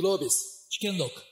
Globis, Chicken l o k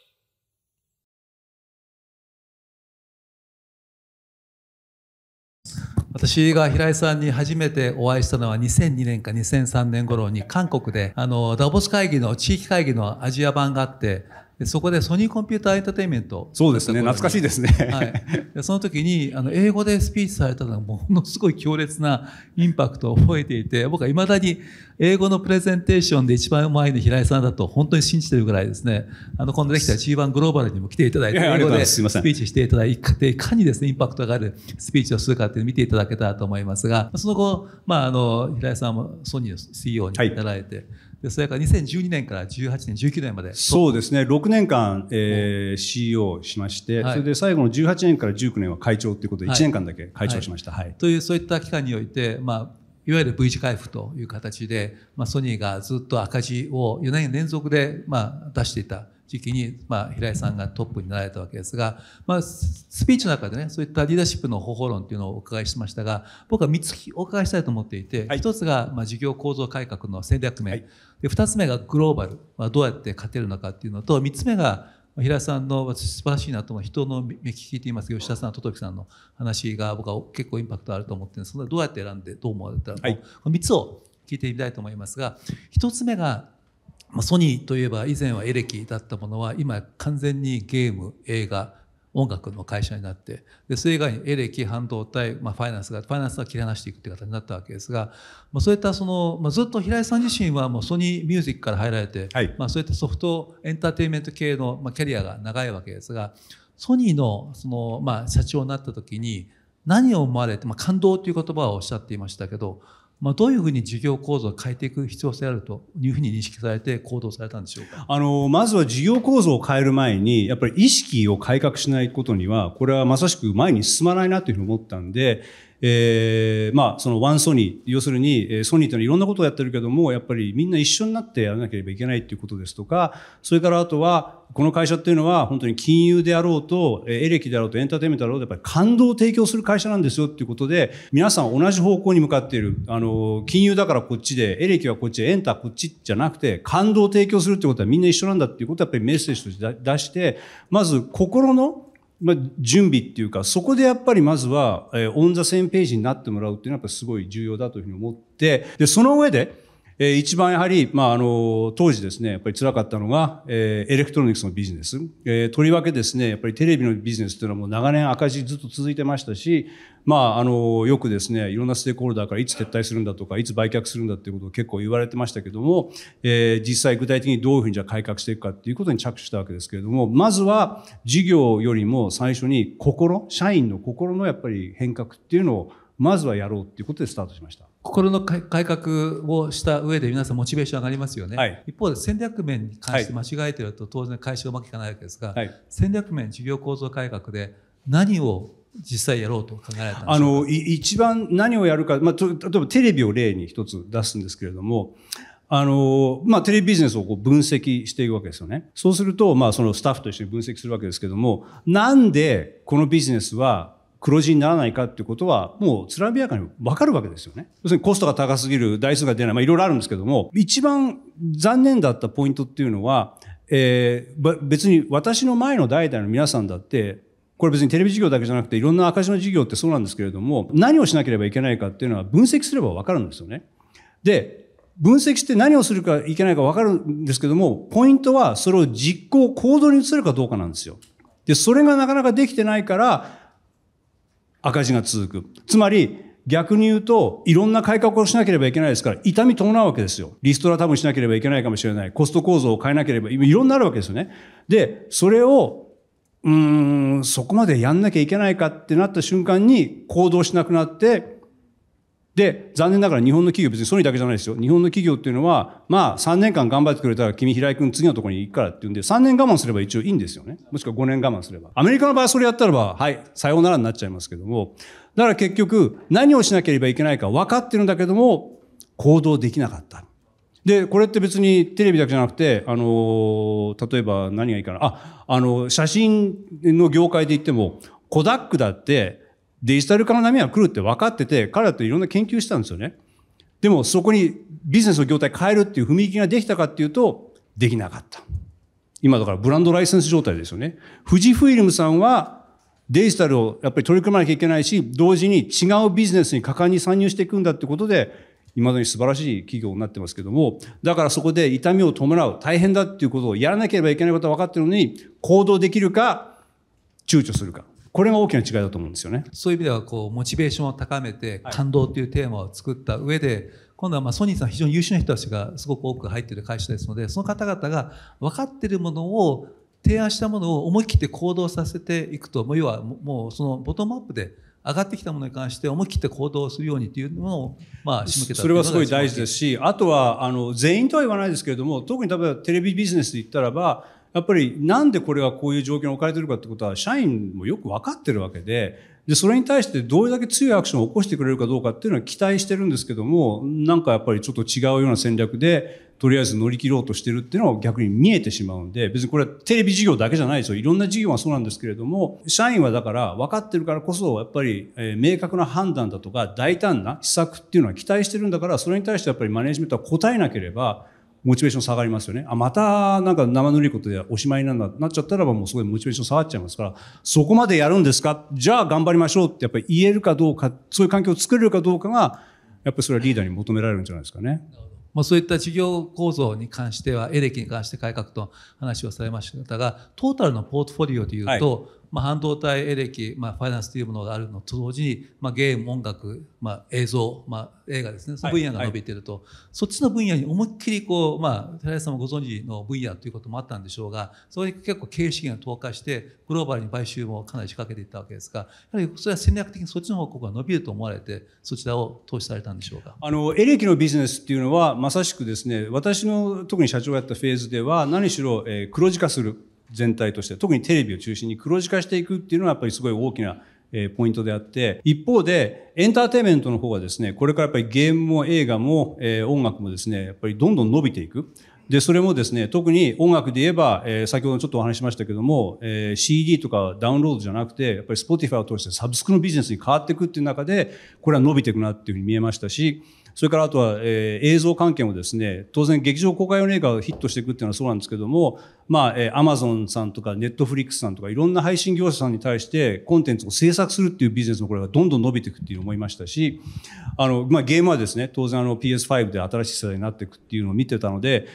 私が平井さんに初めてお会いしたのは2002年か2003年ろに韓国であのダボス会議の地域会議のアジア版があってでそこでソニーコンピューターエンターテインメント。そうですね。懐かしいですね。はい。でその時に、あの、英語でスピーチされたのがものすごい強烈なインパクトを覚えていて、僕は未だに英語のプレゼンテーションで一番うまいの平井さんだと本当に信じてるぐらいですね、あの、今度できた G1 グローバルにも来ていただいて、い英語でスピーチしていただいて、いかにですね、インパクトがあるスピーチをするかって見ていただけたらと思いますが、その後、まあ、あの、平井さんもソニーの CEO にいただいて、はいでそれから2012年から18年、19年までそうですね、6年間、えー、CEO しまして、はい、それで最後の18年から19年は会長ということで、1年間だけ会長しました。はい、はい、という、そういった期間において、まあ、いわゆる V 字回復という形で、まあ、ソニーがずっと赤字を4年連続で、まあ、出していた。時期に、まあ、平井さんがトップになられたわけですが、まあ、スピーチの中でねそういったリーダーシップの方法論というのをお伺いしましたが僕は3つお伺いしたいと思っていて、はい、1つが、まあ、事業構造改革の戦略面、はい、で2つ目がグローバル、まあ、どうやって勝てるのかっていうのと3つ目が平井さんの素晴らしいなと思う人の目利き聞いています吉田さん、戸木さんの話が僕は結構インパクトあると思ってるんでそのどうやって選んでどう思われたら、はい、3つを聞いてみたいと思いますが1つ目がまソニーといえば以前はエレキだったものは今完全にゲーム映画音楽の会社になってでそれ以外にエレキ半導体、まあ、ファイナンスがファイナンスは切り離していくという形になったわけですが、まあ、そういったその、まあ、ずっと平井さん自身はもうソニーミュージックから入られて、はい、まあ、そういったソフトエンターテインメント系の、まあ、キャリアが長いわけですがソニーのその、まあ、社長になった時に何を思われて、まあ、感動という言葉をおっしゃっていましたけどまあ、どういうふうに事業構造を変えていく必要性あるというふうに認識されて行動されたんでしょうかあのまずは事業構造を変える前にやっぱり意識を改革しないことにはこれはまさしく前に進まないなというふうに思ったんでえー、まあ、そのワンソニー、要するに、ソニーというのはいろんなことをやってるけども、やっぱりみんな一緒になってやらなければいけないっていうことですとか、それからあとは、この会社っていうのは本当に金融であろうと、エレキであろうと、エンターテインメントだろうと、やっぱり感動を提供する会社なんですよっていうことで、皆さん同じ方向に向かっている。あの、金融だからこっちで、エレキはこっちで、エンターこっちじゃなくて、感動を提供するってことはみんな一緒なんだっていうことをやっぱりメッセージとして出して、まず心のまあ、準備っていうか、そこでやっぱりまずは、えー、オンザセンページになってもらうっていうのはやっぱすごい重要だというふうに思って、で、その上で、えー、一番やはり、まあ、あの、当時ですね、やっぱり辛かったのが、えー、エレクトロニクスのビジネス。えー、とりわけですね、やっぱりテレビのビジネスというのはもう長年赤字ずっと続いてましたし、まあ、あの、よくですね、いろんなステークホルダーからいつ撤退するんだとか、いつ売却するんだっていうことを結構言われてましたけども、えー、実際具体的にどういうふうにじゃ改革していくかっていうことに着手したわけですけれども、まずは事業よりも最初に心、社員の心のやっぱり変革っていうのを、まずはやろうっていうことでスタートしました。心の改革をした上で皆さんモチベーション上がりますよね、はい、一方で戦略面に関して間違えてると当然会社がうまくいかないわけですが、はい、戦略面事業構造改革で何を実際やろうと考えられたあの一番何をやるか、まあ、例えばテレビを例に一つ出すんですけれどもあの、まあ、テレビビジネスをこう分析していくわけですよね。そうすると、まあ、そのスタッフと一緒に分析するわけですけども、なんでこのビジネスは黒字にならないかっていうことは、もうつらびやかにわかるわけですよね。要するにコストが高すぎる、台数が出ない、まあいろいろあるんですけども、一番残念だったポイントっていうのは、えー、別に私の前の代々の皆さんだって、これ別にテレビ事業だけじゃなくていろんな赤字の事業ってそうなんですけれども、何をしなければいけないかっていうのは分析すればわかるんですよね。で、分析して何をするかいけないかわかるんですけども、ポイントはそれを実行、行動に移せるかどうかなんですよ。で、それがなかなかできてないから、赤字が続く。つまり、逆に言うと、いろんな改革をしなければいけないですから、痛み伴うわけですよ。リストラ多分しなければいけないかもしれない。コスト構造を変えなければ、いろんなあるわけですよね。で、それを、うーん、そこまでやんなきゃいけないかってなった瞬間に行動しなくなって、で、残念ながら日本の企業、別にソニーだけじゃないですよ。日本の企業っていうのは、まあ、3年間頑張ってくれたら、君、平井君、次のところに行くからっていうんで、3年我慢すれば一応いいんですよね。もしくは5年我慢すれば。アメリカの場合、それやったらば、はい、さようならになっちゃいますけども、だから結局、何をしなければいけないか分かってるんだけども、行動できなかった。で、これって別にテレビだけじゃなくて、あの、例えば何がいいかな。あ、あの、写真の業界で言っても、コダックだって、デジタル化の波が来るって分かってて、彼らといろんな研究したんですよね。でもそこにビジネスの業態変えるっていう踏み切りができたかっていうと、できなかった。今だからブランドライセンス状態ですよね。富士フイルムさんはデジタルをやっぱり取り組まなきゃいけないし、同時に違うビジネスに果敢に参入していくんだってことで、今まに素晴らしい企業になってますけども、だからそこで痛みを伴う、大変だっていうことをやらなければいけないことは分かってるのに、行動できるか、躊躇するか。これが大きな違いだと思うんですよね。そういう意味では、こう、モチベーションを高めて、感動というテーマを作った上で、今度はまあソニーさん非常に優秀な人たちがすごく多く入っている会社ですので、その方々が分かっているものを提案したものを思い切って行動させていくと、もう要はもうそのボトムアップで上がってきたものに関して思い切って行動するようにというのを、まあ、仕向けたそれはすごい大事ですし、あとはあの全員とは言わないですけれども、特に例えばテレビビジネスで言ったらば、やっぱりなんでこれがこういう状況に置かれてるかってことは社員もよくわかってるわけででそれに対してどれだけ強いアクションを起こしてくれるかどうかっていうのは期待してるんですけどもなんかやっぱりちょっと違うような戦略でとりあえず乗り切ろうとしてるっていうのは逆に見えてしまうんで別にこれはテレビ事業だけじゃないですよいろんな事業はそうなんですけれども社員はだから分かってるからこそやっぱり明確な判断だとか大胆な施策っていうのは期待してるんだからそれに対してやっぱりマネジメントは答えなければモチベーション下がりますよね。あ、またなんか生ぬるいことでおしまいなんだ、なっちゃったらばもうすごいモチベーション下がっちゃいますから、そこまでやるんですかじゃあ頑張りましょうってやっぱり言えるかどうか、そういう環境を作れるかどうかが、やっぱりそれはリーダーに求められるんじゃないですかね。まあ、そういった事業構造に関しては、エレキに関して改革と話をされましたが、トータルのポートフォリオでいうと、はい、まあ、半導体エレキ、まあ、ファイナンスというものがあるのと同時に、まあ、ゲーム音楽、まあ、映像、まあ、映画ですねその分野が伸びていると、はいはい、そっちの分野に思いっきりこう、まあ、寺井さんもご存知の分野ということもあったんでしょうがそれに結構経営資源を投下してグローバルに買収もかなり仕掛けていったわけですがやはりそれは戦略的にそっちの方向が伸びると思われてそちらを投資されたんでしょうかあのエレキのビジネスっていうのはまさしくですね私の特に社長がやったフェーズでは何しろ、えー、黒字化する全体として特にテレビを中心に黒字化していくっていうのはやっぱりすごい大きなえポイントであって、一方で、エンターテイメントの方はですね、これからやっぱりゲームも映画も、え音楽もですね、やっぱりどんどん伸びていく。で、それもですね、特に音楽で言えば、え先ほどちょっとお話しましたけども、え CD とかダウンロードじゃなくて、やっぱり Spotify を通してサブスクのビジネスに変わっていくっていう中で、これは伸びていくなっていうふうに見えましたし、それからあとは、えー、映像関係もですね、当然劇場公開用映画がヒットしていくっていうのはそうなんですけども、まあ、えアマゾンさんとかネットフリックスさんとかいろんな配信業者さんに対してコンテンツを制作するっていうビジネスもこれがどんどん伸びていくっていう思いましたし、あの、まあゲームはですね、当然あの PS5 で新しい世代になっていくっていうのを見てたので、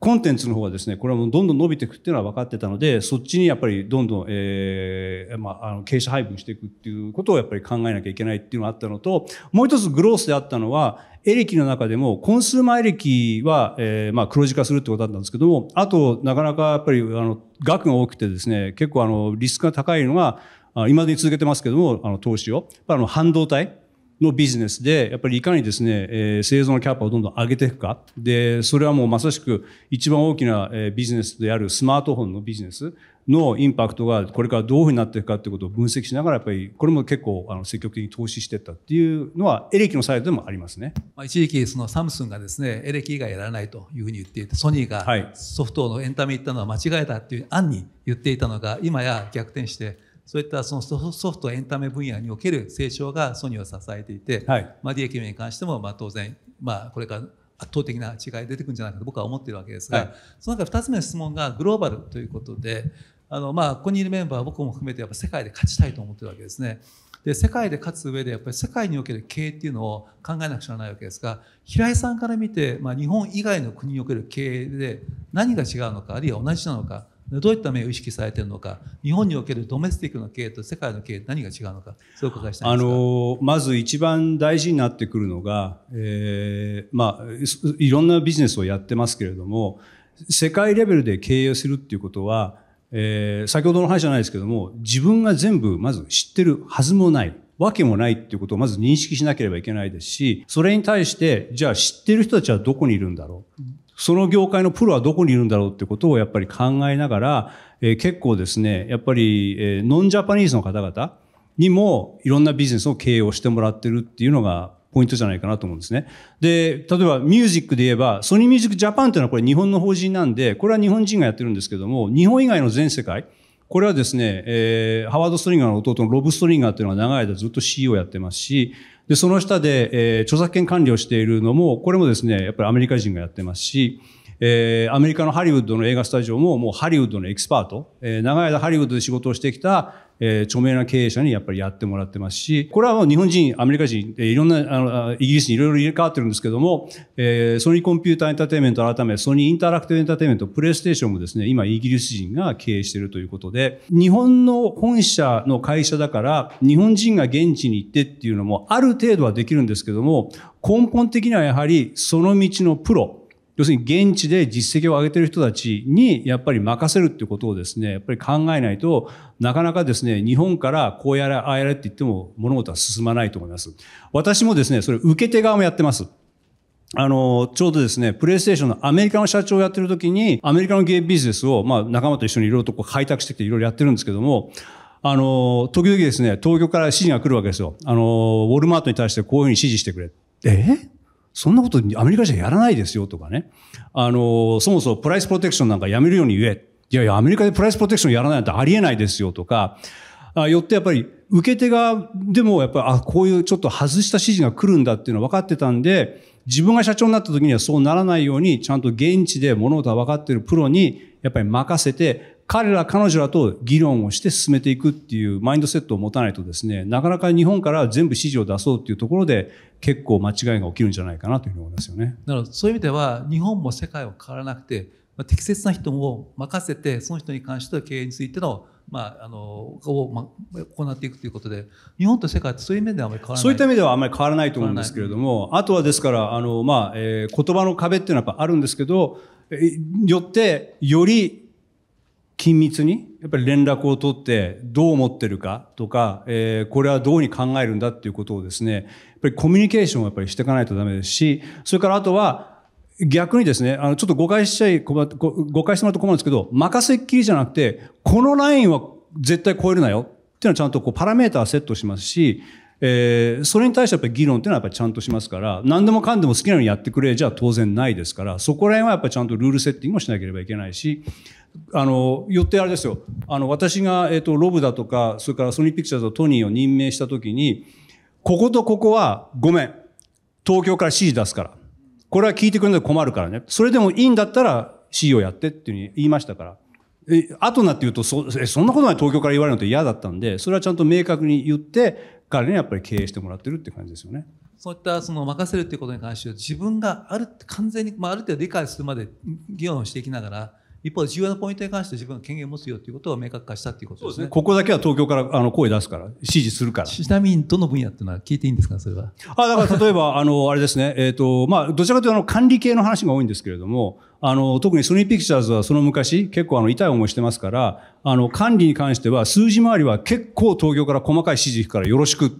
コンテンツの方はですね、これはもうどんどん伸びていくっていうのは分かってたので、そっちにやっぱりどんどん、ええー、まあ、あの、傾斜配分していくっていうことをやっぱり考えなきゃいけないっていうのがあったのと、もう一つグロースであったのは、エレキの中でも、コンスーマーエレキは、えー、まあ、黒字化するってことだったんですけども、あと、なかなかやっぱり、あの、額が多くてですね、結構、あの、リスクが高いのが、今でに続けてますけども、あの、投資を。あの、半導体のビジネスで、やっぱりいかにですね、えー、製造のキャパをどんどん上げていくか。で、それはもうまさしく一番大きなビジネスであるスマートフォンのビジネス。のインパクトがこれからどういうふうになっていくかということを分析しながらやっぱりこれも結構あの積極的に投資していったっていうのはエレキのサイドでもありますね、まあ、一時期そのサムスンがですねエレキ以外やらないというふうに言っていてソニーがソフトのエンタメ行ったのは間違えたっていう案に言っていたのが今や逆転してそういったそのソフトエンタメ分野における成長がソニーを支えていて、はい、まあ、利益面に関してもまあ当然、まあ、これから圧倒的な違い出てくるんじゃないかと僕は思っているわけですが、はい、その中2つ目の質問がグローバルということであの、まあ、ここにいるメンバー僕も含めてやっぱ世界で勝ちたいと思ってるわけですね。で世界で勝つ上でやっぱり世界における経営っていうのを考えなくちゃならないわけですが平井さんから見て、まあ、日本以外の国における経営で何が違うのかあるいは同じなのかどういった面を意識されているのか日本におけるドメスティックの経営と世界の経営何が違うのかそうお伺いしたいですあのまず一番大事になってくるのが、えーまあ、いろんなビジネスをやってますけれども世界レベルで経営するっていうことはえー、先ほどの話じゃないですけども、自分が全部まず知ってるはずもない。わけもないっていうことをまず認識しなければいけないですし、それに対して、じゃあ知ってる人たちはどこにいるんだろう。その業界のプロはどこにいるんだろうってことをやっぱり考えながら、えー、結構ですね、やっぱり、えー、ノンジャパニーズの方々にもいろんなビジネスを経営をしてもらってるっていうのがポイントじゃないかなと思うんですね。で、例えばミュージックで言えば、ソニーミュージックジャパンというのはこれ日本の法人なんで、これは日本人がやってるんですけども、日本以外の全世界、これはですね、えー、ハワード・ストリンガーの弟のロブ・ストリンガーっていうのが長い間ずっと CEO をやってますし、で、その下で、えー、著作権管理をしているのも、これもですね、やっぱりアメリカ人がやってますし、えー、アメリカのハリウッドの映画スタジオももうハリウッドのエキスパート、えー、長い間ハリウッドで仕事をしてきた、えー、著名な経営者にやっぱりやってもらってますし、これはもう日本人、アメリカ人、えー、いろんな、あの、イギリスにいろいろ入れ替わってるんですけども、えー、ソニーコンピューターエンターテイメント改め、ソニーインタラクティブエンターテイメント、プレイステーションもですね、今イギリス人が経営しているということで、日本の本社の会社だから、日本人が現地に行ってっていうのもある程度はできるんですけども、根本的にはやはりその道のプロ、要するに現地で実績を上げてる人たちにやっぱり任せるってことをですね、やっぱり考えないとなかなかですね、日本からこうやれ、ああやれって言っても物事は進まないと思います。私もですね、それ受け手側もやってます。あの、ちょうどですね、プレイステーションのアメリカの社長をやってる時に、アメリカのゲームビジネスを、まあ、仲間と一緒にいろいろとこう開拓してきていろいろやってるんですけども、あの、時々ですね、東京から指示が来るわけですよ。あの、ウォルマートに対してこういうふうに指示してくれ。えそんなことアメリカじゃやらないですよとかね。あの、そもそもプライスプロテクションなんかやめるように言え。いやいや、アメリカでプライスプロテクションやらないなんてありえないですよとか、あよってやっぱり受け手側でもやっぱり、あ、こういうちょっと外した指示が来るんだっていうのは分かってたんで、自分が社長になった時にはそうならないように、ちゃんと現地で物事は分かっているプロに、やっぱり任せて、彼ら彼女らと議論をして進めていくっていうマインドセットを持たないとですね、なかなか日本から全部指示を出そうっていうところで結構間違いが起きるんじゃないかなというふうに思いますよね。なるほど。そういう意味では日本も世界を変わらなくて、まあ、適切な人を任せて、その人に関しては経営についてのまあ、あのを、まあ、行っていくということで日本と世界ってそういう面ではあまり変わらないそういった意味ではあまり変わらないと思うんですけれどもあとはですからあの、まあえー、言葉の壁っていうのはやっぱあるんですけどえ、よってより緊密にやっぱり連絡を取ってどう思ってるかとか、えー、これはどうに考えるんだっていうことをですねやっぱりコミュニケーションをやっぱりしていかないとダメですしそれからあとは逆にですね、あの、ちょっと誤解しちゃい、誤解してもらうと困るんですけど、任せっきりじゃなくて、このラインは絶対超えるなよ。っていうのはちゃんとこうパラメーターセットしますし、えー、それに対してやっぱり議論っていうのはやっぱりちゃんとしますから、何でもかんでも好きなようにやってくれじゃ当然ないですから、そこら辺はやっぱりちゃんとルールセッティングもしなければいけないし、あの、よってあれですよ、あの、私が、えっ、ー、と、ロブだとか、それからソニーピクチャーズとトニーを任命したときに、こことここは、ごめん、東京から指示出すから。これは聞いてくれないと困るからね。それでもいいんだったら C o やってっていうふうに言いましたから。え、後になって言うと、そ、え、そんなことない東京から言われるのって嫌だったんで、それはちゃんと明確に言って、彼にやっぱり経営してもらってるって感じですよね。そういったその任せるっていうことに関しては、自分がある、完全に、まあ、ある程度理解するまで議論をしていきながら、一方、重要なポイントに関して自分が権限を持つよということを明確化したということですね。すねここだけは東京からあの声出すから、指示するから。ちなみに、どの分野っていうのは聞いていいんですか、それは。あだから 例えば、あの、あれですね、えっ、ー、と、まあ、どちらかというとあの管理系の話が多いんですけれども、あの、特にソニーピクチャーズはその昔、結構あの、痛い思いしてますから、あの、管理に関しては、数字回りは結構東京から細かい指示行くからよろしく。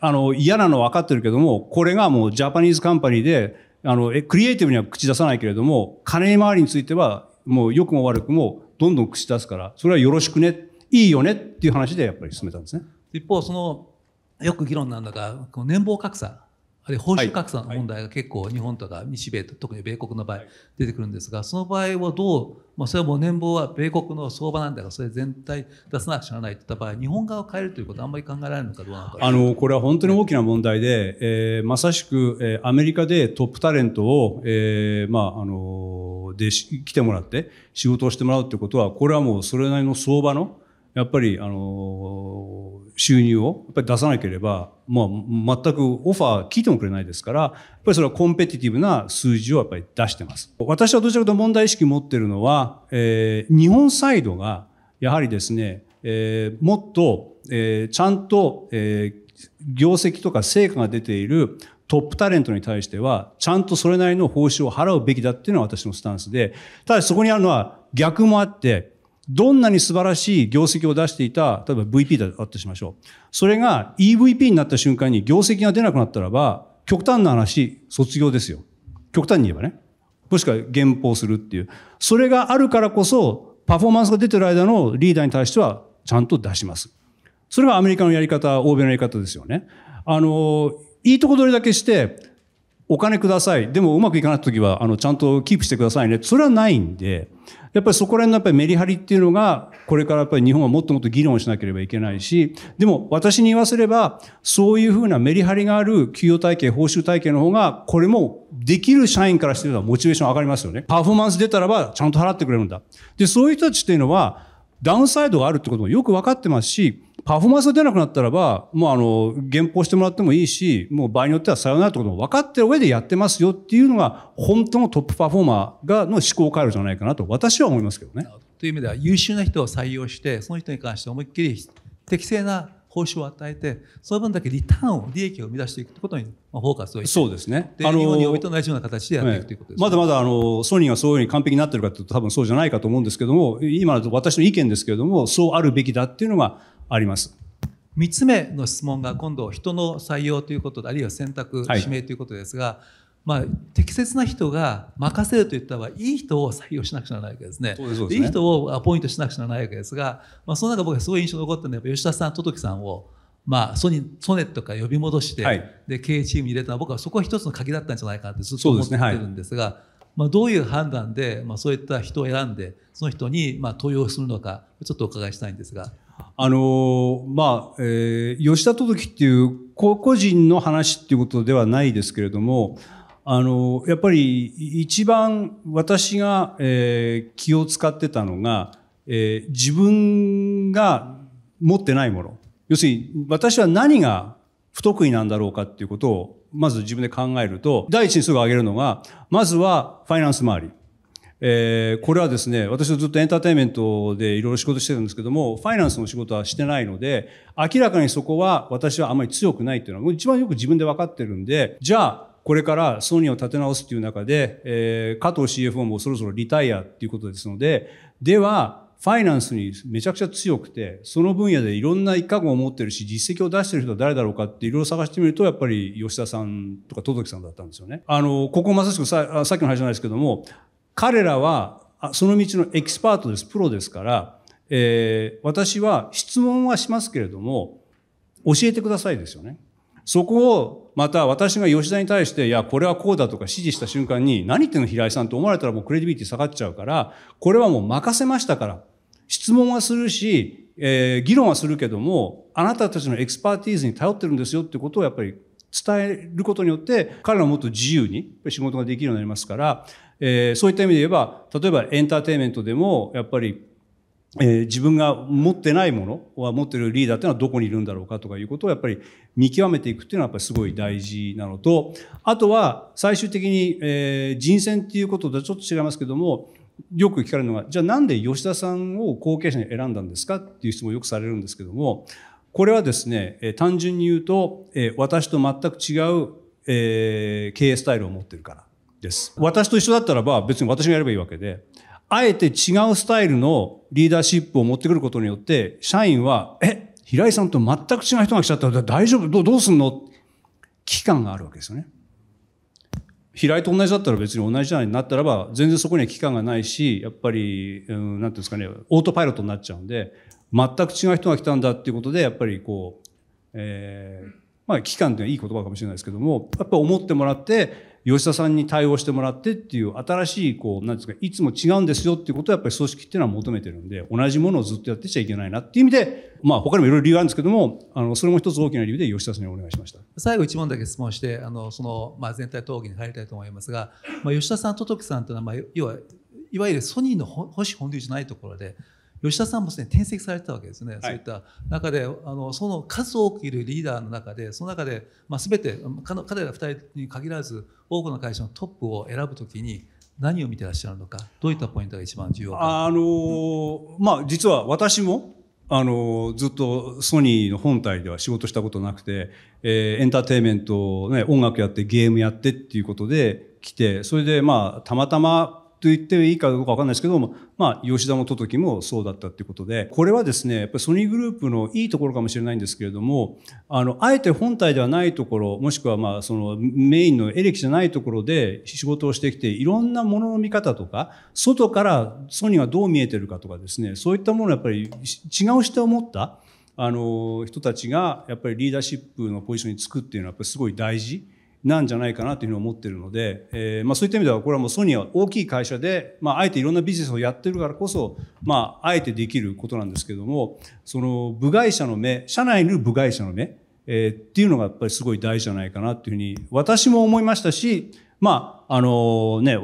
あの、嫌なの分かってるけども、これがもうジャパニーズカンパニーで、あの、クリエイティブには口出さないけれども、金回りについてはもう良くも悪くもどんどん口出すから、それはよろしくね、いいよねっていう話でやっぱり進めたんですね。一方、その、よく議論なんだが、この年俸格差。あるいは報酬格差の問題が結構日本とか日米と特に米国の場合出てくるんですがその場合はどう、まあ、それはもう年俸は米国の相場なんだからそれ全体出さなくちゃならないといった場合日本側を変えるということはあんまり考えられるのかどうなのかあのこれは本当に大きな問題で、えー、まさしく、えー、アメリカでトップタレントを、えー、まああので来てもらって仕事をしてもらうということはこれはもうそれなりの相場のやっぱり、あの、収入をやっぱり出さなければ、もう全くオファー聞いてもくれないですから、やっぱりそれはコンペティティブな数字をやっぱり出してます。私はどちらかと問題意識持ってるのは、えー、日本サイドが、やはりですね、えー、もっと、えー、ちゃんと、えー、業績とか成果が出ているトップタレントに対しては、ちゃんとそれなりの報酬を払うべきだっていうのは私のスタンスで、ただそこにあるのは逆もあって、どんなに素晴らしい業績を出していた、例えば VP だったとしましょう。それが EVP になった瞬間に業績が出なくなったらば、極端な話、卒業ですよ。極端に言えばね。もしくは減俸するっていう。それがあるからこそ、パフォーマンスが出てる間のリーダーに対しては、ちゃんと出します。それがアメリカのやり方、欧米のやり方ですよね。あの、いいとこ取りだけして、お金ください。でもうまくいかないときは、あの、ちゃんとキープしてくださいね。それはないんで、やっぱりそこら辺のやっぱりメリハリっていうのが、これからやっぱり日本はもっともっと議論しなければいけないし、でも私に言わせれば、そういうふうなメリハリがある給与体系、報酬体系の方が、これもできる社員からしてるのはモチベーション上がりますよね。パフォーマンス出たらば、ちゃんと払ってくれるんだ。で、そういう人たちっていうのは、ダウンサイドがあるってこともよく分かってますし、パフォーマンスが出なくなったらば、もうあの、減俸してもらってもいいし、もう場合によってはさよならってことも分かってる上でやってますよっていうのが、本当のトップパフォーマーがの思考回路じゃないかなと、私は思いますけどね。という意味では、優秀な人を採用して、その人に関して思いっきり適正な報酬を与えて、その分だけリターンを、利益を生み出していくということに、まあ、フォーカスをそうですね。あの日本において同じような形でやっていくということです、ねええ、まだまだ、あの、ソニーがそういうふうに完璧になってるかというと、多分そうじゃないかと思うんですけども、今の私の意見ですけれども、そうあるべきだっていうのがあります。3つ目の質問が今度人の採用ということであるいは選択、指名ということですが、はいまあ、適切な人が任せると言ったらいい人を採用しなくちゃならないわけですね。ですねいい人をアポイントしなくちゃならないわけですが、まあ、その中僕がすごい印象に残ったのは吉田さん、トトキさんを、まあ、ソニソネットから呼び戻して、はい、で経営チームに入れたのは僕はそこは一つの鍵だったんじゃないかなってずっと思ってるんですが、ねはい、まあ、どういう判断で、まあ、そういった人を選んでその人に、まあ、登用するのかちょっとお伺いしたいんですが。あのまあえー、吉田届っていう個々人の話っていうことではないですけれどもあの、やっぱり一番私が、えー、気を使ってたのが、えー、自分が持ってないもの。要するに、私は何が不得意なんだろうかっていうことを、まず自分で考えると、第一にすぐ挙げるのが、まずはファイナンス周り。えー、これはですね、私はずっとエンターテインメントでいろいろ仕事してるんですけども、ファイナンスの仕事はしてないので、明らかにそこは私はあまり強くないっていうのは、一番よく自分で分かってるんで、じゃあ、これからソニーを立て直すっていう中で、えー、加藤 CFO もそろそろリタイアっていうことですので、では、ファイナンスにめちゃくちゃ強くて、その分野でいろんな一角を持ってるし、実績を出してる人は誰だろうかっていろいろ探してみると、やっぱり吉田さんとか戸崎さんだったんですよね。あの、ここまさしくささっきの話じゃないですけども、彼らはその道のエキスパートです、プロですから、えー、私は質問はしますけれども、教えてくださいですよね。そこを、また私が吉田に対して、いや、これはこうだとか指示した瞬間に、何言ってんの平井さんと思われたらもうクレディビティ下がっちゃうから、これはもう任せましたから。質問はするし、えー、議論はするけども、あなたたちのエクスパーティーズに頼ってるんですよってことをやっぱり伝えることによって、彼らももっと自由に仕事ができるようになりますから、えー、そういった意味で言えば、例えばエンターテインメントでも、やっぱりえー、自分が持ってないものは持ってるリーダーっていうのはどこにいるんだろうかとかいうことをやっぱり見極めていくっていうのはやっぱりすごい大事なのと、あとは最終的に、えー、人選っていうこととちょっと違いますけども、よく聞かれるのが、じゃあなんで吉田さんを後継者に選んだんですかっていう質問をよくされるんですけども、これはですね、えー、単純に言うと、えー、私と全く違う、えー、経営スタイルを持ってるからです。私と一緒だったらば別に私がやればいいわけで、あえて違うスタイルのリーダーシップを持ってくることによって、社員は、え、平井さんと全く違う人が来ちゃったら大丈夫どどうすんの期間があるわけですよね。平井と同じだったら別に同じじゃないになったらば、全然そこには期間がないし、やっぱり、うん、なんていうんですかね、オートパイロットになっちゃうんで、全く違う人が来たんだっていうことで、やっぱりこう、えー、まあ期間っていい言葉かもしれないですけども、やっぱ思ってもらって、吉田さんに対応してもらってっていう新しいこうなんですかいつも違うんですよっていうことをやっぱり組織っていうのは求めてるんで同じものをずっとやってちゃいけないなっていう意味でまあ他にもいろいろ理由があるんですけどもあのそれも一つ大きな理由で吉田さんにお願いしました最後一問だけ質問してあのその、まあ、全体討議に入りたいと思いますが、まあ、吉田さんとときさんというのは、まあ、要はいわゆるソニーの保守本流じゃないところで吉田さんもですね転籍されてたわけですね、はい、そういった中であのその数多くいるリーダーの中でその中で、まあ、全て彼ら2人に限らず多くの会社のトップを選ぶときに何を見てらっしゃるのかどういったポイントが一番重要かあのまあ、実は私もあのずっとソニーの本体では仕事したことなくて、えー、エンターテインメント、ね、音楽やってゲームやってっていうことで来てそれでまあたまたまと言っていいかどうかわかんないですけども、まあ、吉田も届きもそうだったっていうことで、これはですね、やっぱりソニーグループのいいところかもしれないんですけれども、あの、あえて本体ではないところ、もしくはまあ、そのメインのエレキじゃないところで仕事をしてきて、いろんなものの見方とか、外からソニーがどう見えてるかとかですね、そういったものをやっぱり違う視点を持った、あの、人たちが、やっぱりリーダーシップのポジションにつくっていうのは、やっぱりすごい大事。なんじゃないかなというふうに思ってるので、えーまあ、そういった意味ではこれはもうソニーは大きい会社で、まあ、あえていろんなビジネスをやってるからこそ、まあ、あえてできることなんですけどもその部外者の目社内にいる部外者の目、えー、っていうのがやっぱりすごい大事じゃないかなというふうに私も思いましたしまああのね、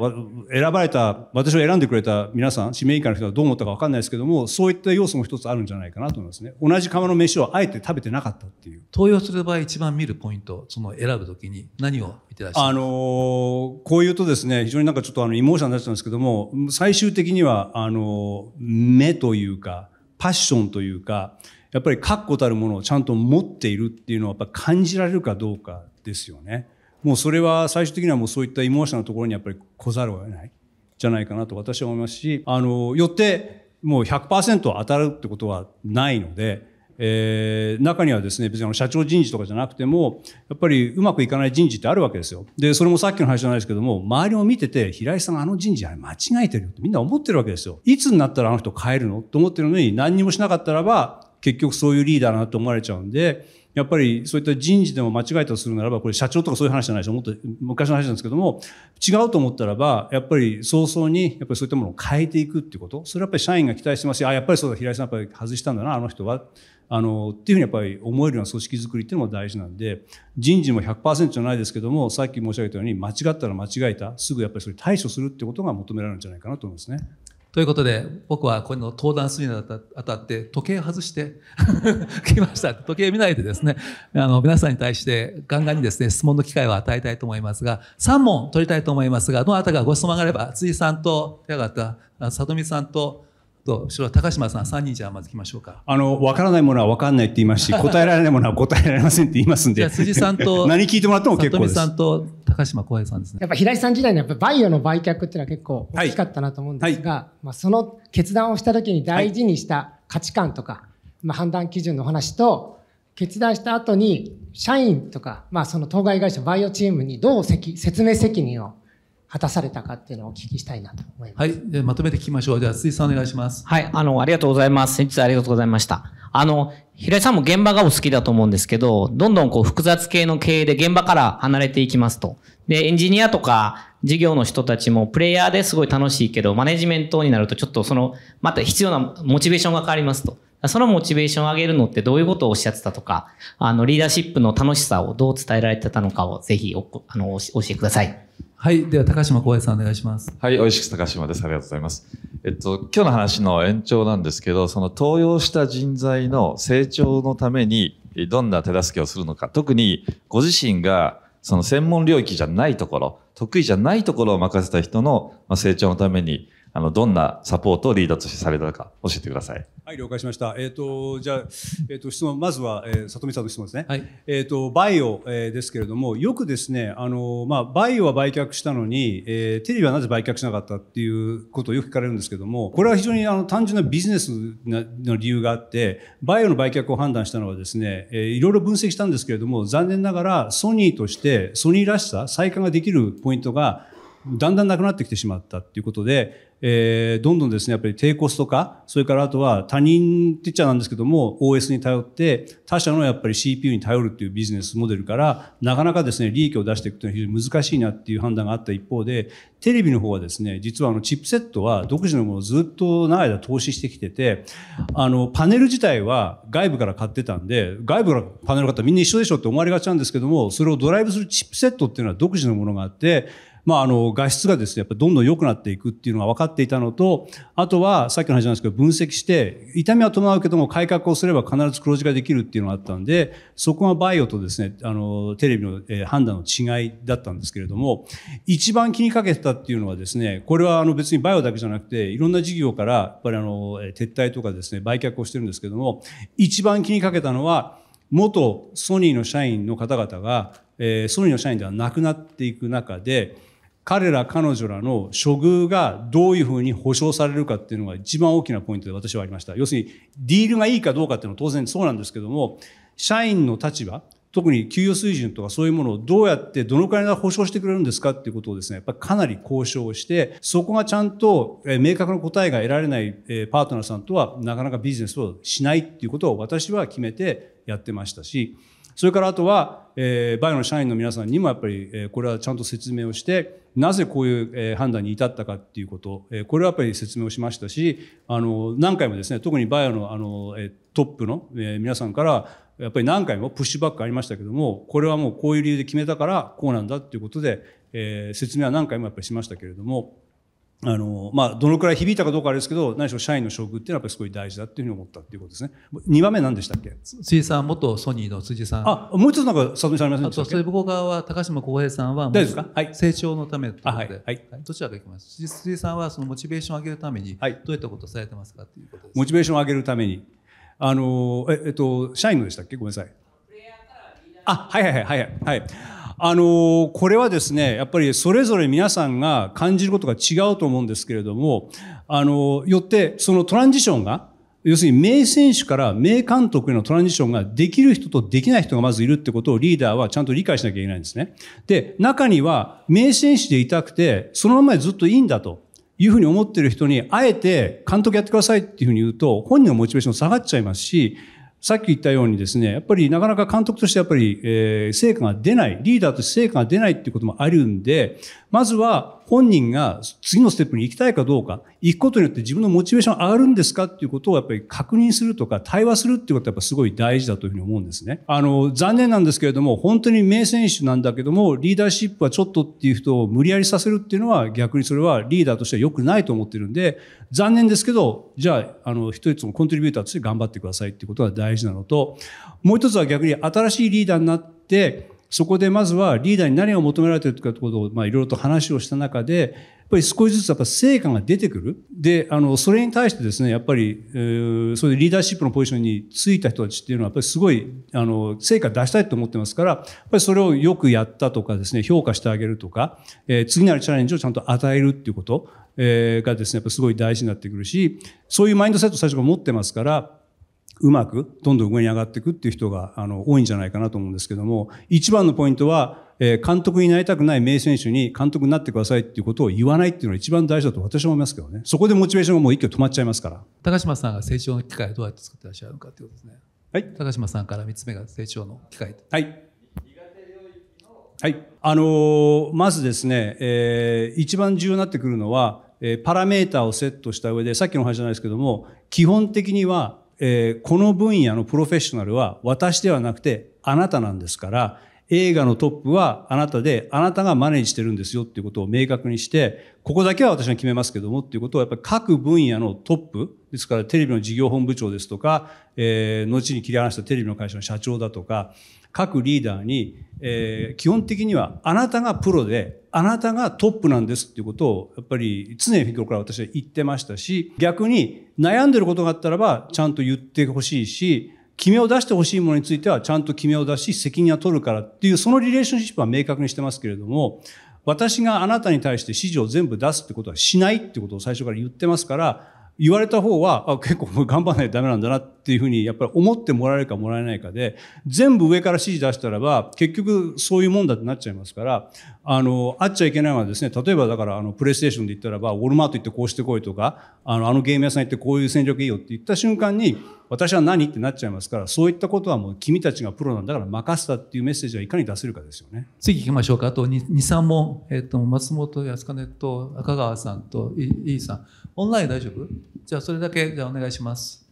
選ばれた、私を選んでくれた皆さん、指名以下の人はどう思ったか分かんないですけども、そういった要素も一つあるんじゃないかなと思いますね。同じ釜の飯をあえて食べてなかったっていう。投与する場合、一番見るポイント、その選ぶときに何を見てらっしゃるあのこういうとですね、非常になんかちょっとあの、イモーションになっちゃうんですけども、最終的には、あの目というか、パッションというか、やっぱり確固たるものをちゃんと持っているっていうのはやっぱ感じられるかどうかですよね。もうそれは最終的にはもうそういったエモーシところにやっぱり来ざるを得ないじゃないかなと私は思いますし、あの、よってもう100%当たるってことはないので、えー、中にはですね、別にあの社長人事とかじゃなくても、やっぱりうまくいかない人事ってあるわけですよ。で、それもさっきの話じゃないですけども、周りを見てて、平井さんがあの人事あれ間違えてるよってみんな思ってるわけですよ。いつになったらあの人変えるのと思ってるのに、何にもしなかったらば、結局そういうリーダーだなと思われちゃうんで、やっぱりそういった人事でも間違えたとするならば、これ社長とかそういう話じゃないでしょ、もっと昔の話なんですけども、違うと思ったらば、やっぱり早々に、やっぱりそういったものを変えていくっていうこと、それはやっぱり社員が期待してますし、あ、やっぱりそうだ、平井さんやっぱり外したんだな、あの人は。あの、っていうふうにやっぱり思えるような組織づくりっていうのも大事なんで、人事も100%じゃないですけども、さっき申し上げたように、間違ったら間違えた、すぐやっぱりそれ対処するってことが求められるんじゃないかなと思いますね。ということで僕はこの登壇するにあたって時計外して 来ました時計見ないでですねあの皆さんに対してガンガンにですね質問の機会を与えたいと思いますが3問取りたいと思いますがどなたかご質問があれば辻さんとた、方里見さんとと後ろ高島さん3人じゃまず来ましょうかあのわからないものはわかんないって言いますし 答えられないものは答えられませんって言いますんで辻さんと 何聞いてもらっても結構ですさんと高島光平さんですねやっぱ平井さん時代のやっぱバイオの売却っていうのは結構大きかったなと思うんですが、はいはい、まあ、その決断をした時に大事にした価値観とか、はい、まあ、判断基準の話と決断した後に社員とか、まあ、その当該会社バイオチームにどう説明責任を果たされたかっていうのをお聞きしたいなと思います。はい。でまとめて聞きましょう。じゃあ、筒井さんお願いします。はい。あの、ありがとうございます。先日ありがとうございました。あの、平井さんも現場がお好きだと思うんですけど、どんどんこう複雑系の経営で現場から離れていきますと。で、エンジニアとか事業の人たちもプレイヤーですごい楽しいけど、マネジメントになるとちょっとその、また必要なモチベーションが変わりますと。そのモチベーションを上げるのってどういうことをおっしゃってたとか、あの、リーダーシップの楽しさをどう伝えられてたのかをぜひお、あの、お教えください。はい。では、高島光平さんお願いします。はい。おいしく高島です。ありがとうございます。えっと、今日の話の延長なんですけど、その登用した人材の成長のために、どんな手助けをするのか、特にご自身が、その専門領域じゃないところ、得意じゃないところを任せた人の成長のために、あの、どんなサポートをリーダーとしてされたか教えてください。はい、了解しました。えっ、ー、と、じゃあ、えっ、ー、と、質問、まずは、えー、里見さんの質問ですね。はい、えっ、ー、と、バイオ、えー、ですけれども、よくですね、あの、まあ、バイオは売却したのに、えー、テレビはなぜ売却しなかったっていうことをよく聞かれるんですけども、これは非常にあの単純なビジネスの理由があって、バイオの売却を判断したのはですね、えー、いろいろ分析したんですけれども、残念ながらソニーとしてソニーらしさ、再開ができるポイントがだんだんなくなってきてしまったっていうことで、えー、どんどんですね、やっぱり低コスト化、それからあとは他人って言っちゃなんですけども、OS に頼って、他社のやっぱり CPU に頼るっていうビジネスモデルから、なかなかですね、利益を出していくというのは非常に難しいなっていう判断があった一方で、テレビの方はですね、実はあのチップセットは独自のものをずっと長い間投資してきてて、あの、パネル自体は外部から買ってたんで、外部からパネル買ったらみんな一緒でしょって思われがちなんですけども、それをドライブするチップセットっていうのは独自のものがあって、まあ、あの、画質がですね、やっぱどんどん良くなっていくっていうのが分かっていたのと、あとは、さっきの話なんですけど、分析して、痛みは伴うけども、改革をすれば必ず黒字ができるっていうのがあったんで、そこがバイオとですね、あの、テレビの、え判断の違いだったんですけれども、一番気にかけてたっていうのはですね、これはあの別にバイオだけじゃなくて、いろんな事業からやっぱりあの撤退とかですね、売却をしてるんですけども、一番気にかけたのは、元ソニーの社員の方々が、えソニーの社員ではなくなっていく中で、彼ら彼女らの処遇がどういうふうに保障されるかっていうのが一番大きなポイントで私はありました。要するにディールがいいかどうかっていうのは当然そうなんですけども、社員の立場、特に給与水準とかそういうものをどうやってどのくらいが保証してくれるんですかっていうことをですね、やっぱりかなり交渉して、そこがちゃんと明確な答えが得られないパートナーさんとはなかなかビジネスをしないっていうことを私は決めてやってましたし、それからあとは、えー、バイオの社員の皆さんにもやっぱり、えー、これはちゃんと説明をして、なぜこういう、えー、判断に至ったかっていうこと、えー、これはやっぱり説明をしましたし、あの、何回もですね、特にバイオのあの、えー、トップの、えー、皆さんから、やっぱり何回もプッシュバックありましたけども、これはもうこういう理由で決めたから、こうなんだっていうことで、えー、説明は何回もやっぱりしましたけれども、あの、まあ、どのくらい響いたかどうかあれですけど、何しろ社員の処遇っていうのはやっぱりすごい大事だっていうふうに思ったっていうことですね。2番目何でしたっけ辻さん、元ソニーの辻さん。あ、もう一つなんか説明されませんでしたっけあと、それ向こう側は高島光平さんは、大丈ですかはい。成長のためということで、はいはい、はい。どちらかいきます辻。さんはそのモチベーションを上げるために、はい。どういったことをされてますかっていうことです、ね、モチベーションを上げるために。あの、え、えっと、社員のでしたっけごめんなさい。あ、はいはいはいはい。はいあのこれはですね、やっぱりそれぞれ皆さんが感じることが違うと思うんですけれども、あのよってそのトランジションが、要するに名選手から名監督へのトランジションができる人とできない人がまずいるってことをリーダーはちゃんと理解しなきゃいけないんですね。で、中には名選手でいたくて、そのままでずっといいんだと。いうふうに思ってる人に、あえて監督やってくださいっていうふうに言うと、本人のモチベーション下がっちゃいますし、さっき言ったようにですね、やっぱりなかなか監督としてやっぱり、えー、成果が出ない、リーダーとして成果が出ないっていうこともあるんで、まずは本人が次のステップに行きたいかどうか、行くことによって自分のモチベーション上がるんですかっていうことをやっぱり確認するとか、対話するっていうことはやっぱすごい大事だというふうに思うんですね。あの、残念なんですけれども、本当に名選手なんだけども、リーダーシップはちょっとっていう人を無理やりさせるっていうのは逆にそれはリーダーとしては良くないと思ってるんで、残念ですけど、じゃあ、あの、一つのコントリビューターとして頑張ってくださいっていうことが大事なのと、もう一つは逆に新しいリーダーになって、そこでまずはリーダーに何を求められているかということを、まあ、いろいろと話をした中で、やっぱり少しずつやっぱ成果が出てくる。で、あの、それに対してですね、やっぱり、えー、それでリーダーシップのポジションについた人たちっていうのは、やっぱりすごい、あの、成果出したいと思ってますから、やっぱりそれをよくやったとかですね、評価してあげるとか、えー、次なるチャレンジをちゃんと与えるっていうこと、えー、がですね、やっぱすごい大事になってくるし、そういうマインドセット最初から持ってますから、うまくどんどん上に上がっていくっていう人があの多いんじゃないかなと思うんですけども、一番のポイントは、え監督になりたくない名選手に監督になってくださいっていうことを言わないっていうのが一番大事だと私は思いますけどね。そこでモチベーションがもう一挙止まっちゃいますから。高島さんが成長の機会をどうやって作ってらっしゃるのかということですね。はい。高島さんから三つ目が成長の機会。はい。はい。あのー、まずですね、えー、一番重要になってくるのは、えー、パラメータをセットした上で、さっきの話じゃないですけども、基本的にはえー、この分野のプロフェッショナルは私ではなくてあなたなんですから映画のトップはあなたで、あなたがマネージしてるんですよっていうことを明確にして、ここだけは私が決めますけどもっていうことをやっぱり各分野のトップ、ですからテレビの事業本部長ですとか、えー、後に切り離したテレビの会社の社長だとか、各リーダーに、えー、基本的にはあなたがプロで、あなたがトップなんですっていうことを、やっぱり常日頃から私は言ってましたし、逆に悩んでることがあったらば、ちゃんと言ってほしいし、決めを出してほしいものについてはちゃんと決めを出し、責任は取るからっていう、そのリレーションシップは明確にしてますけれども、私があなたに対して指示を全部出すってことはしないってことを最初から言ってますから、言われた方は、あ、結構頑張らないとダメなんだなっていうふうに、やっぱり思ってもらえるかもらえないかで、全部上から指示出したらば、結局そういうもんだってなっちゃいますから、あの、あっちゃいけないのはですね、例えばだから、あの、プレイステーションで言ったらば、ウォルマート行ってこうしてこいとか、あの、あのゲーム屋さん行ってこういう戦略いいよって言った瞬間に、私は何ってなっちゃいますから、そういったことはもう君たちがプロなんだから任せたっていうメッセージはいかに出せるかですよね。次行きましょうか。あと2、3問。えっ、ー、と、松本康金と赤川さんと井さん。オンライン大丈夫じゃあそれだけじゃあお願いします。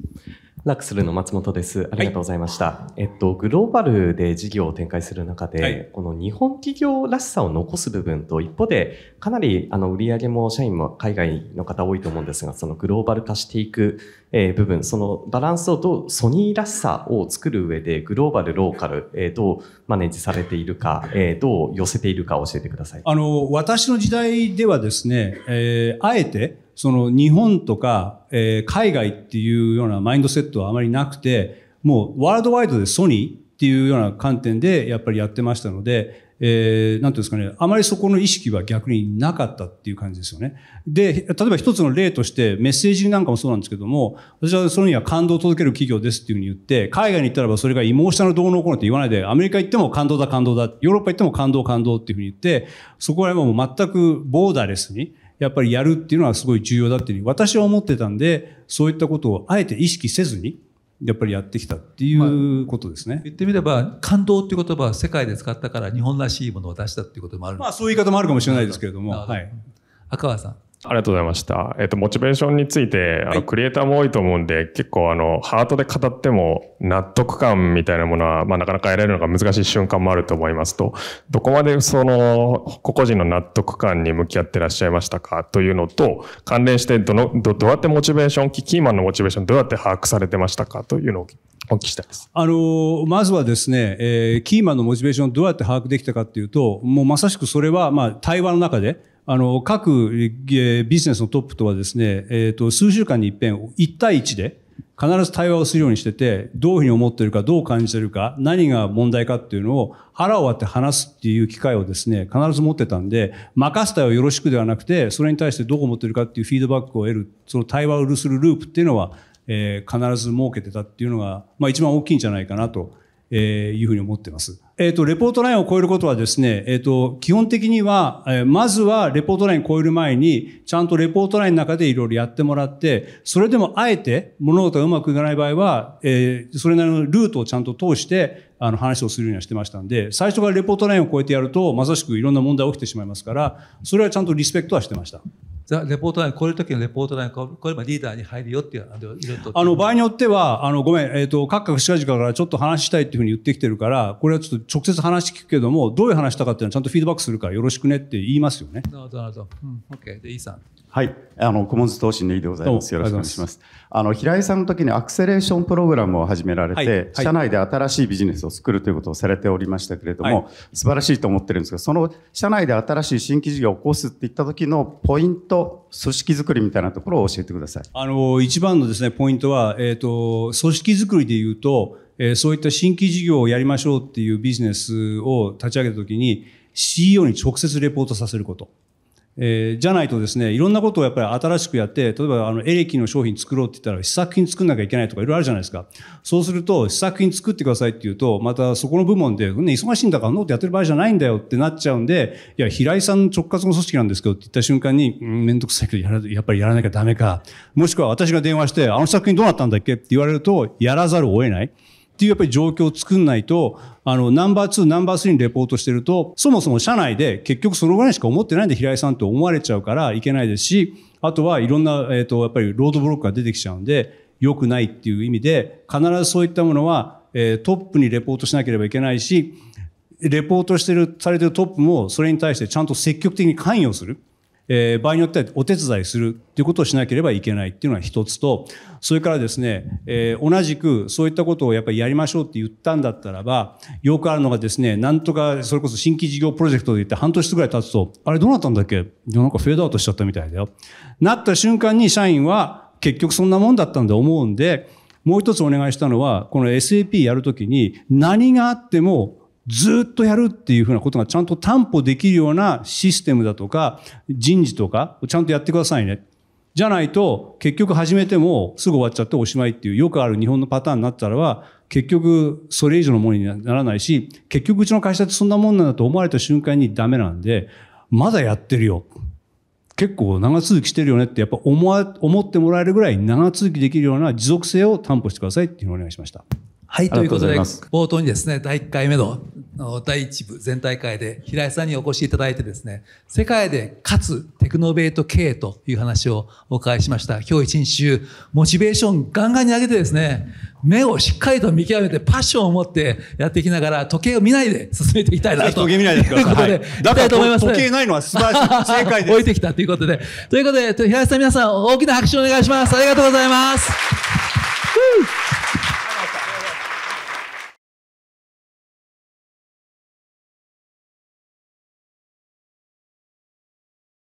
ラクスルの松本です。ありがとうございました。はい、えっと、グローバルで事業を展開する中で、はい、この日本企業らしさを残す部分と、一方で、かなり、あの、売上も社員も海外の方多いと思うんですが、そのグローバル化していく、えー、部分、そのバランスをどう、ソニーらしさを作る上で、グローバル、ローカル、えー、どうマネージされているか、えー、どう寄せているか教えてください。あの、私の時代ではですね、えー、あえて、その日本とか、えー、海外っていうようなマインドセットはあまりなくて、もうワールドワイドでソニーっていうような観点でやっぱりやってましたので、えー、なんていうんですかね、あまりそこの意識は逆になかったっていう感じですよね。で、例えば一つの例としてメッセージなんかもそうなんですけども、私はそニには感動を届ける企業ですっていうふうに言って、海外に行ったらばそれがエモーショルどうのこうのって言わないで、アメリカ行っても感動だ感動だ、ヨーロッパ行っても感動感動っていうふうに言って、そこはもう全くボーダーレスに、やっぱりやるっていうのはすごい重要だっていうふうに私は思ってたんで、そういったことをあえて意識せずに、やっぱりやってきたっていうことですね。まあ、言ってみれば、感動っていう言葉は世界で使ったから日本らしいものを出したっていうこともあるまあそういう言い方もあるかもしれないですけれども。どはい、赤川さん。ありがとうございました。えっと、モチベーションについて、あの、クリエイターも多いと思うんで、結構あの、ハートで語っても納得感みたいなものは、まあ、なかなか得られるのが難しい瞬間もあると思いますと、どこまでその、個々人の納得感に向き合ってらっしゃいましたかというのと、関連して、どの、ど、どうやってモチベーション、キーマンのモチベーション、どうやって把握されてましたかというのをお聞きしたいです。あの、まずはですね、えー、キーマンのモチベーションどうやって把握できたかっていうと、もうまさしくそれは、まあ、対話の中で、あの、各ビジネスのトップとはですね、えっ、ー、と、数週間に一遍、一対一で、必ず対話をするようにしてて、どういうふうに思ってるか、どう感じてるか、何が問題かっていうのを腹を割って話すっていう機会をですね、必ず持ってたんで、任せたよよろしくではなくて、それに対してどう思ってるかっていうフィードバックを得る、その対話をするループっていうのは、えー、必ず設けてたっていうのが、まあ一番大きいんじゃないかなとえー、いうふうに思っています。えっ、ー、と、レポートラインを超えることはですね、えっ、ー、と、基本的には、えー、まずはレポートラインを超える前に、ちゃんとレポートラインの中でいろいろやってもらって、それでもあえて物事がうまくいかない場合は、えー、それなりのルートをちゃんと通して、あの、話をするようにはしてましたんで、最初からレポートラインを超えてやると、まさしくいろんな問題が起きてしまいますから、それはちゃんとリスペクトはしてました。ザレポートライン超える時のレポートライン超えればリーダーに入るよっていうあのいろいろあの場合によってはあのごめん、えっ、ー、と各々近々からちょっと話したいっていうふうに言ってきてるからこれはちょっと直接話聞くけどもどういう話したかっていうのはちゃんとフィードバックするからよろしくねって言いますよね。なるほどなるほど。うん、OK でいいさん。はい、あのコモンズ投資の井でございます。よろしくお願いします。あの平井さんの時にアクセレーションプログラムを始められて、はいはい、社内で新しいビジネスを作るということをされておりましたけれども、はい、素晴らしいと思ってるんですが、その社内で新しい新規事業を起こすって言った時のポイントと組織づくりみたいなところを教えてください。あの、一番のですね、ポイントは、えっ、ー、と、組織づくりで言うと、えー、そういった新規事業をやりましょうっていうビジネスを立ち上げたときに、CEO に直接レポートさせること。えー、じゃないとですね、いろんなことをやっぱり新しくやって、例えばあのエレキの商品作ろうって言ったら試作品作んなきゃいけないとかいろいろあるじゃないですか。そうすると試作品作ってくださいって言うと、またそこの部門で、ね、忙しいんだからノートやってる場合じゃないんだよってなっちゃうんで、いや、平井さんの直轄の組織なんですけどって言った瞬間に、うん、めんどくさいけどやら、やっぱりやらなきゃダメか。もしくは私が電話して、あの作品どうなったんだっけって言われると、やらざるを得ない。っていうやっぱり状況を作んないと、あの、ナンバー2、ナンバー3にレポートしてると、そもそも社内で結局そのぐらいしか思ってないんで平井さんと思われちゃうからいけないですし、あとはいろんな、えっ、ー、と、やっぱりロードブロックが出てきちゃうんで、良くないっていう意味で、必ずそういったものは、えー、トップにレポートしなければいけないし、レポートしてる、されてるトップもそれに対してちゃんと積極的に関与する。えー、場合によってはお手伝いするっていうことをしなければいけないっていうのは一つと、それからですね、えー、同じくそういったことをやっぱりやりましょうって言ったんだったらば、よくあるのがですね、なんとかそれこそ新規事業プロジェクトで言って半年ぐらい経つと、あれどうなったんだっけなんかフェードアウトしちゃったみたいだよ。なった瞬間に社員は結局そんなもんだったんで思うんで、もう一つお願いしたのは、この SAP やるときに何があってもずっとやるっていうふうなことがちゃんと担保できるようなシステムだとか人事とかちゃんとやってくださいね。じゃないと結局始めてもすぐ終わっちゃっておしまいっていうよくある日本のパターンになったらは結局それ以上のものにならないし結局うちの会社ってそんなもんなんだと思われた瞬間にダメなんでまだやってるよ。結構長続きしてるよねってやっぱ思思ってもらえるぐらい長続きできるような持続性を担保してくださいっていうのをお願いしました。はい、ということで、冒頭にですね、第1回目の第1部全体会で平井さんにお越しいただいてですね、世界でかつテクノベート経営という話をお伺いしました。今日一日中、モチベーションガンガンに上げてですね、目をしっかりと見極めてパッションを持ってやっていきながら、時計を見ないで進めていきたいなと。時計見ないでくださということで、はい、だからと思います、ね、時計ないのは素晴らしい。正解です。置いてきたということで。ということで、平井さん皆さん大きな拍手をお願いします。ありがとうございます。